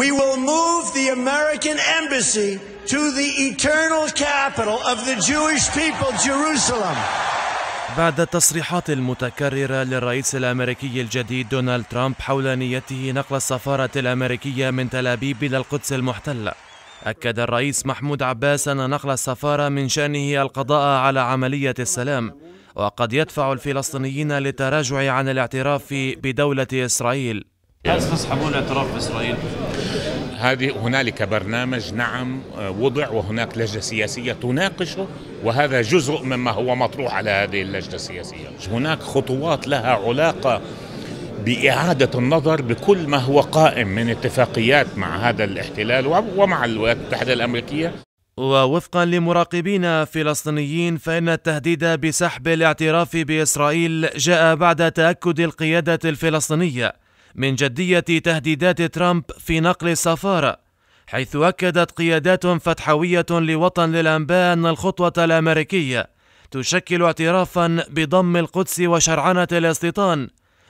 We will move the American embassy to the eternal capital of the Jewish people, Jerusalem. بعد التصريحات المتكررة للرئيس الأمريكي الجديد دونالد ترامب حول نيته نقل السفارة الأمريكية من تل أبيب إلى القدس المحتلة أكد الرئيس محمود عباس أن نقل السفارة من شأنه القضاء على عملية السلام وقد يدفع الفلسطينيين للتراجع عن الاعتراف بدولة إسرائيل هل تسحبون الاعتراف باسرائيل؟ هذه هنالك برنامج نعم وضع وهناك لجنه سياسيه تناقشه وهذا جزء مما هو مطروح على هذه اللجنه السياسيه، هناك خطوات لها علاقه باعاده النظر بكل ما هو قائم من اتفاقيات مع هذا الاحتلال ومع الولايات المتحده الامريكيه ووفقا لمراقبين فلسطينيين فإن التهديد بسحب الاعتراف بإسرائيل جاء بعد تأكد القيادة الفلسطينية من جدية تهديدات ترامب في نقل السفارة حيث أكدت قيادات فتحوية لوطن للأنباء أن الخطوة الأمريكية تشكل اعترافا بضم القدس وشرعنة الاستيطان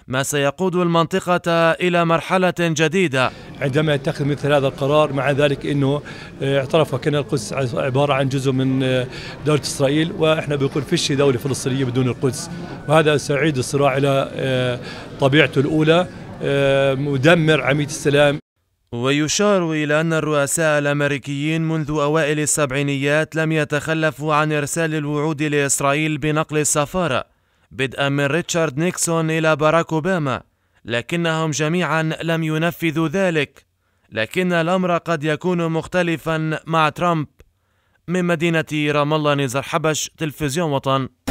ما سيقود المنطقة إلى مرحلة جديدة عندما يتخذ مثل هذا القرار مع ذلك أنه آه، اعترف وكان القدس عبارة عن جزء من آه، دولة إسرائيل وإحنا بنقول فيش دولة فلسطينية بدون القدس وهذا سيعيد الصراع إلى آه، طبيعته الأولى آه، مدمر عميد السلام ويشار إلى أن الرؤساء الأمريكيين منذ أوائل السبعينيات لم يتخلفوا عن إرسال الوعود لإسرائيل بنقل السفارة بدءا من ريتشارد نيكسون إلى باراك أوباما لكنهم جميعا لم ينفذوا ذلك لكن الأمر قد يكون مختلفا مع ترامب من مدينة رام الله نزار حبش تلفزيون وطن